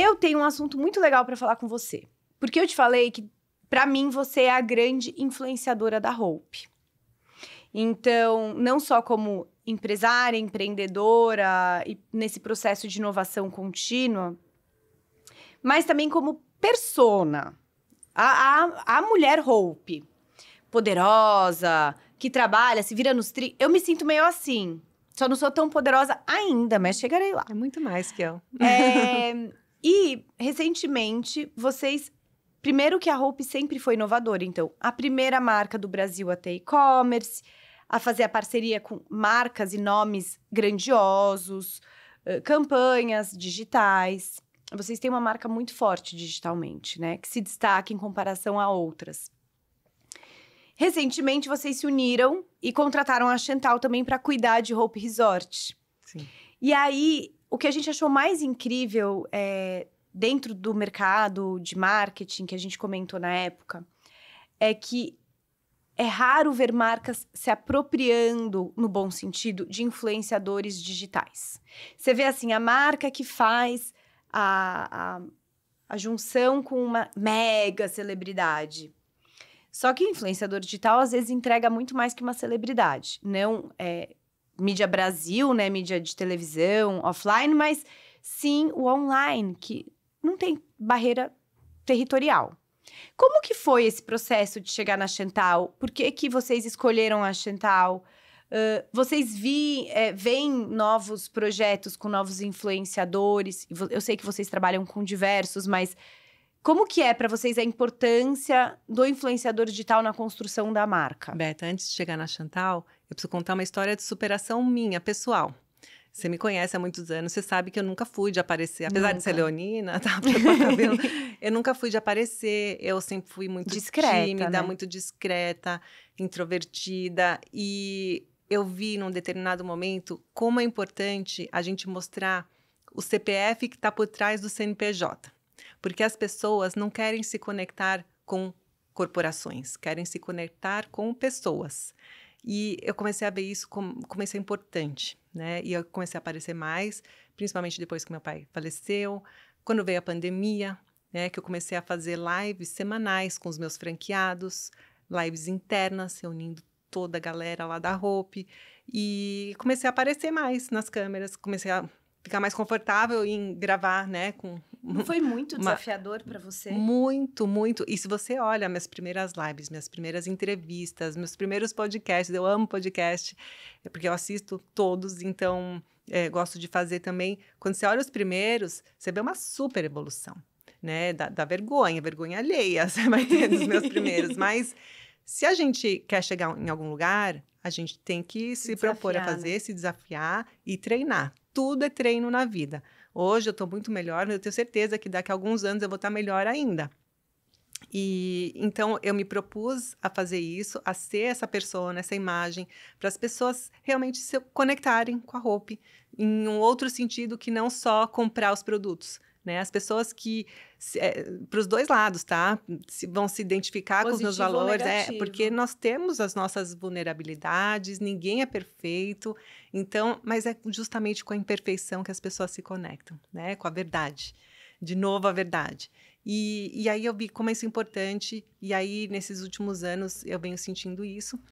Eu tenho um assunto muito legal para falar com você. Porque eu te falei que, para mim, você é a grande influenciadora da Hope. Então, não só como empresária, empreendedora, e nesse processo de inovação contínua, mas também como persona. A, a, a mulher Hope, poderosa, que trabalha, se vira nos tri. Eu me sinto meio assim. Só não sou tão poderosa ainda, mas chegarei lá. É muito mais que eu. É, e, recentemente, vocês. Primeiro que a Roupe sempre foi inovadora, então, a primeira marca do Brasil a ter e-commerce, a fazer a parceria com marcas e nomes grandiosos, campanhas digitais. Vocês têm uma marca muito forte digitalmente, né? Que se destaca em comparação a outras. Recentemente, vocês se uniram e contrataram a Chantal também para cuidar de Roupe Resort. Sim. E aí, o que a gente achou mais incrível é, dentro do mercado de marketing que a gente comentou na época é que é raro ver marcas se apropriando, no bom sentido, de influenciadores digitais. Você vê assim, a marca que faz a, a, a junção com uma mega celebridade. Só que o influenciador digital às vezes entrega muito mais que uma celebridade. Não é, mídia Brasil, né? Mídia de televisão, offline, mas sim o online, que não tem barreira territorial. Como que foi esse processo de chegar na Chantal? Por que, que vocês escolheram a Chantal? Uh, vocês vi, é, veem novos projetos com novos influenciadores? Eu sei que vocês trabalham com diversos, mas como que é para vocês a importância do influenciador digital na construção da marca? Beta, antes de chegar na Chantal, eu preciso contar uma história de superação minha, pessoal. Você me conhece há muitos anos, você sabe que eu nunca fui de aparecer, apesar nunca. de ser leonina, tá? cabelo, eu nunca fui de aparecer, eu sempre fui muito discreta, tímida, né? muito discreta, introvertida e eu vi num determinado momento como é importante a gente mostrar o CPF que está por trás do CNPJ porque as pessoas não querem se conectar com corporações, querem se conectar com pessoas. E eu comecei a ver isso como, como isso é importante, né? E eu comecei a aparecer mais, principalmente depois que meu pai faleceu, quando veio a pandemia, né? Que eu comecei a fazer lives semanais com os meus franqueados, lives internas, reunindo toda a galera lá da Hope. E comecei a aparecer mais nas câmeras, comecei a ficar mais confortável em gravar, né? Com não foi muito desafiador para você? Muito, muito. E se você olha minhas primeiras lives, minhas primeiras entrevistas, meus primeiros podcasts, eu amo podcast, é porque eu assisto todos, então é, gosto de fazer também. Quando você olha os primeiros, você vê uma super evolução, né? Da, da vergonha, vergonha alheia, você vai ter dos meus primeiros. Mas se a gente quer chegar em algum lugar, a gente tem que se, se propor a fazer, né? se desafiar e treinar tudo é treino na vida. Hoje eu estou muito melhor, mas eu tenho certeza que daqui a alguns anos eu vou estar tá melhor ainda. E então eu me propus a fazer isso, a ser essa pessoa, essa imagem, para as pessoas realmente se conectarem com a roupa em um outro sentido que não só comprar os produtos, né? As pessoas que, é, eh, para os dois lados, tá? Se, vão se identificar Positivo com os meus valores, é, porque nós temos as nossas vulnerabilidades, ninguém é perfeito, então, mas é justamente com a imperfeição que as pessoas se conectam, né? Com a verdade. De novo, a verdade. E, e aí eu vi como isso é importante, e aí nesses últimos anos eu venho sentindo isso,